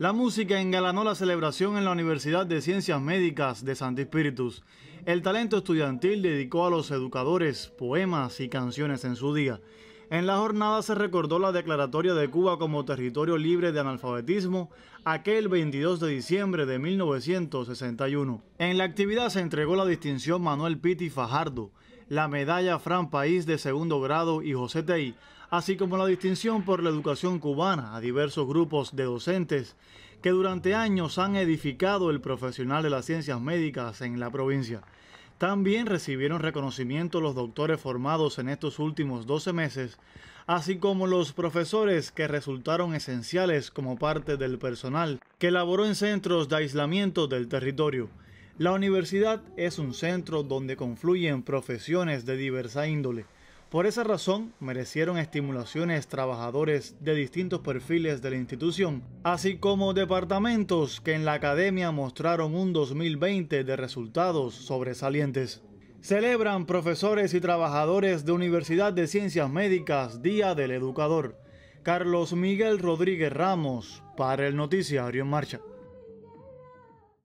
La música engalanó la celebración en la Universidad de Ciencias Médicas de Santo Espíritus. El talento estudiantil dedicó a los educadores poemas y canciones en su día. En la jornada se recordó la declaratoria de Cuba como territorio libre de analfabetismo aquel 22 de diciembre de 1961. En la actividad se entregó la distinción Manuel Piti Fajardo, la medalla Fran País de segundo grado y José Tei, así como la distinción por la educación cubana a diversos grupos de docentes que durante años han edificado el profesional de las ciencias médicas en la provincia. También recibieron reconocimiento los doctores formados en estos últimos 12 meses, así como los profesores que resultaron esenciales como parte del personal que laboró en centros de aislamiento del territorio. La universidad es un centro donde confluyen profesiones de diversa índole por esa razón, merecieron estimulaciones trabajadores de distintos perfiles de la institución, así como departamentos que en la academia mostraron un 2020 de resultados sobresalientes. Celebran profesores y trabajadores de Universidad de Ciencias Médicas Día del Educador. Carlos Miguel Rodríguez Ramos para el Noticiario en Marcha.